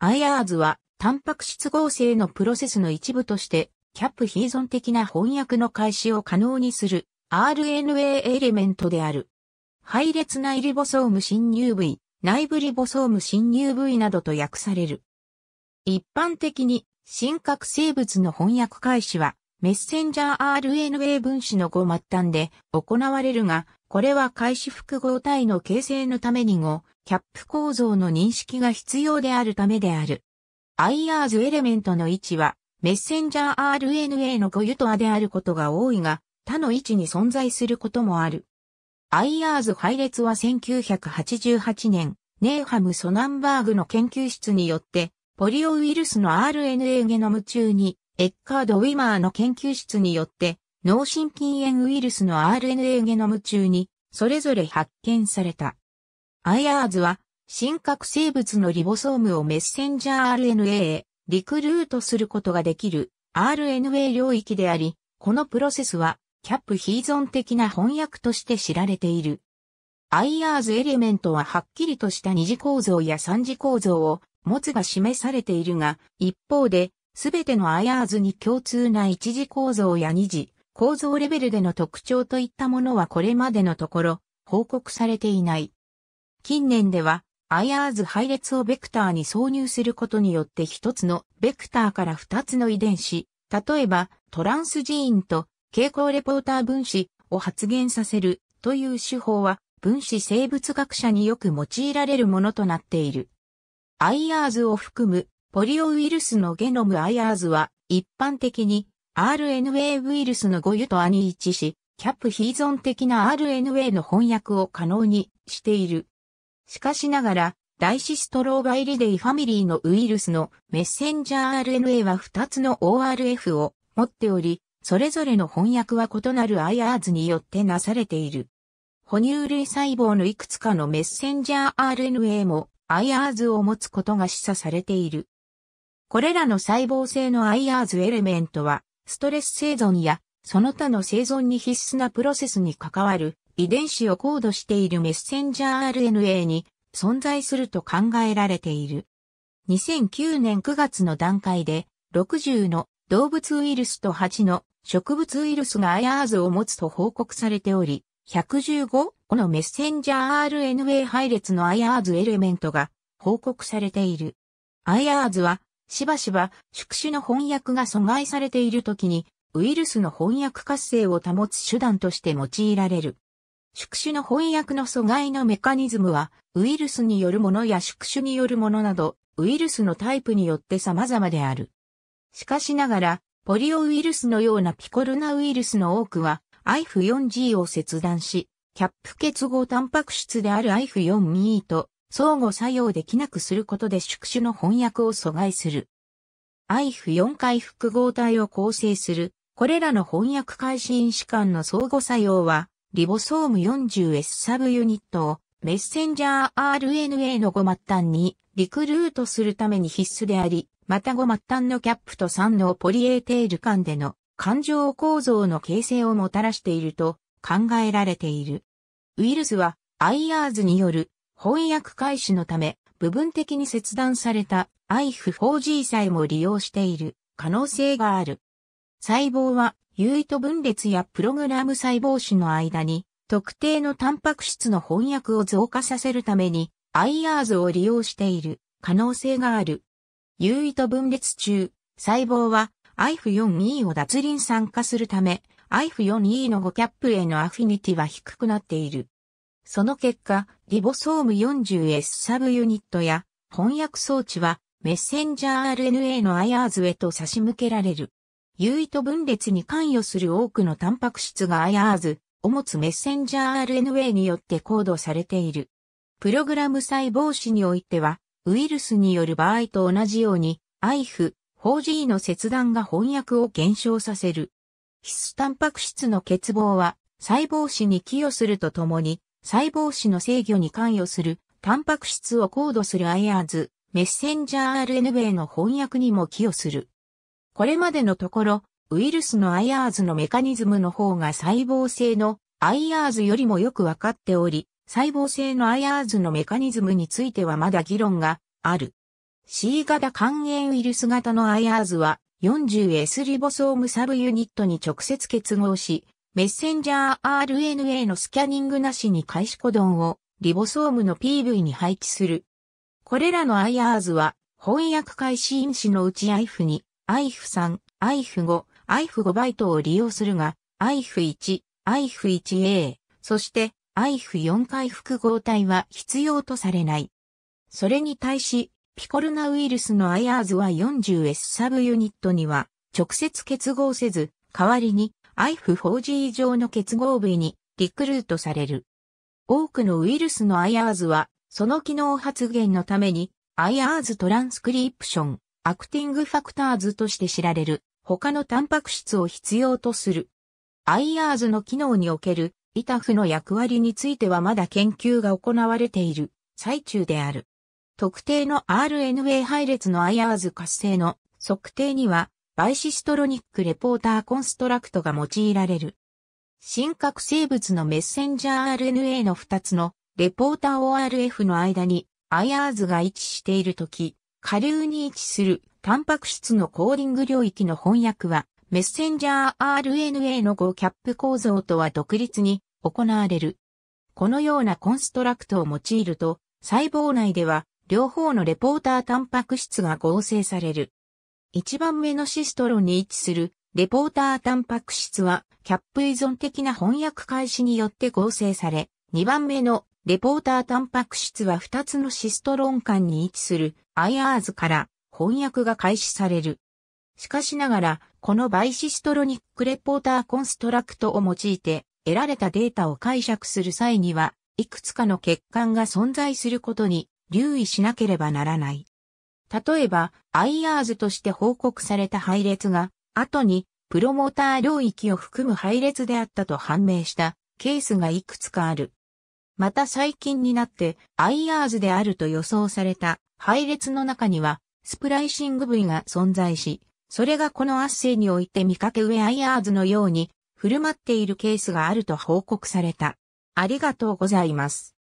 アイアーズは、タンパク質合成のプロセスの一部として、キャップ非依存的な翻訳の開始を可能にする RNA エレメントである。配列内リボソーム侵入部位、内部リボソーム侵入部位などと訳される。一般的に、真核生物の翻訳開始は、メッセンジャー RNA 分子の後末端で行われるが、これは開始複合体の形成のために後、キャップ構造の認識が必要であるためである。IRs エレメントの位置は、メッセンジャー RNA の5ユトアであることが多いが、他の位置に存在することもある。IRs 配列は1988年、ネーハム・ソナンバーグの研究室によって、ポリオウイルスの RNA ゲノム中に、エッカード・ウィマーの研究室によって、脳神経炎ウイルスの RNA ゲノム中に、それぞれ発見された。IRs は、深核生物のリボソームをメッセンジャー RNA へリクルートすることができる RNA 領域であり、このプロセスは、キャップヒーゾン的な翻訳として知られている。IRs エレメントははっきりとした二次構造や三次構造を持つが示されているが、一方で、すべての IRs に共通な一次構造や二次構造レベルでの特徴といったものはこれまでのところ報告されていない。近年では、IRs 配列をベクターに挿入することによって一つのベクターから二つの遺伝子、例えばトランスジーンと蛍光レポーター分子を発現させるという手法は分子生物学者によく用いられるものとなっている。IRs を含むポリオウイルスのゲノム IRs は一般的に RNA ウイルスの語彙とアニ一致し、キャップーゾ存的な RNA の翻訳を可能にしている。しかしながら、ダイシストローバイリデイファミリーのウイルスのメッセンジャー RNA は2つの ORF を持っており、それぞれの翻訳は異なる IRs によってなされている。哺乳類細胞のいくつかのメッセンジャー RNA も IRs を持つことが示唆されている。これらの細胞性の IRs エレメントはストレス生存やその他の生存に必須なプロセスに関わる遺伝子をコードしているメッセンジャー RNA に存在すると考えられている。2009年9月の段階で60の動物ウイルスと8の植物ウイルスが IRs を持つと報告されており、115のメッセンジャー RNA 配列の IRs エレメントが報告されている。IRs はしばしば宿主の翻訳が阻害されているときに、ウイルスの翻訳活性を保つ手段として用いられる。宿主の翻訳の阻害のメカニズムは、ウイルスによるものや宿主によるものなど、ウイルスのタイプによって様々である。しかしながら、ポリオウイルスのようなピコルナウイルスの多くは、IF4G を切断し、キャップ結合タンパク質である IF4ME と相互作用できなくすることで宿主の翻訳を阻害する。IF4 回複合体を構成する、これらの翻訳開始因子間の相互作用は、リボソーム 40S サブユニットをメッセンジャー RNA の5末端にリクルートするために必須であり、また5末端のキャップと3のポリエーテール間での感情構造の形成をもたらしていると考えられている。ウイルスは IRs による翻訳開始のため、部分的に切断された IF4G 細も利用している可能性がある。細胞は、有意と分裂やプログラム細胞種の間に、特定のタンパク質の翻訳を増加させるために、IRs を利用している可能性がある。有意と分裂中、細胞は IF4E を脱輪酸化するため、IF4E の5キャップへのアフィニティは低くなっている。その結果、リボソーム 40S サブユニットや翻訳装置はメッセンジャー RNA の i r ーへと差し向けられる。有意と分裂に関与する多くのタンパク質が i r ーを持つメッセンジャー RNA によってコードされている。プログラム細胞子においては、ウイルスによる場合と同じように、IF、4G の切断が翻訳を減少させる。必須タンパク質の欠乏は細胞子に寄与するとともに細胞子の制御に関与するタンパク質をコードするアイアーズ、メッセンジャー RNA の翻訳にも寄与する。これまでのところ、ウイルスのアイアーズのメカニズムの方が細胞性のアイアーズよりもよくわかっており、細胞性のアイアーズのメカニズムについてはまだ議論がある。C 型肝炎ウイルス型のアイアーズは 40S リボソームサブユニットに直接結合し、メッセンジャー RNA のスキャニングなしに開始コドンをリボソームの PV に配置する。これらの IRs は翻訳開始因子のうち IF2、IF3、IF5、IF5 バイトを利用するが、IF1、IF1A、そして IF4 回複合体は必要とされない。それに対し、ピコルナウイルスの IRs は 40S サブユニットには直接結合せず、代わりに IF4G 上の結合部位にリクルートされる。多くのウイルスの IRs は、その機能発現のために IRs トランスクリプション、アクティングファクターズとして知られる他のタンパク質を必要とする。IRs の機能におけるイタフの役割についてはまだ研究が行われている最中である。特定の RNA 配列の IRs 活性の測定にはバイシストロニックレポーターコンストラクトが用いられる。真核生物のメッセンジャー RNA の2つのレポーター ORF の間に IRs が位置しているとき、下流に位置するタンパク質のコーディング領域の翻訳は、メッセンジャー RNA の5キャップ構造とは独立に行われる。このようなコンストラクトを用いると、細胞内では両方のレポータータンパク質が合成される。一番目のシストロに位置するレポータータンパク質はキャップ依存的な翻訳開始によって合成され、二番目のレポータータンパク質は二つのシストロン間に位置する IRs から翻訳が開始される。しかしながら、このバイシストロニックレポーターコンストラクトを用いて得られたデータを解釈する際には、いくつかの欠陥が存在することに留意しなければならない。例えば、IRs として報告された配列が、後に、プロモーター領域を含む配列であったと判明したケースがいくつかある。また最近になって IRs であると予想された配列の中にはスプライシング部位が存在し、それがこのアッセイにおいて見かけ上 IRs のように振る舞っているケースがあると報告された。ありがとうございます。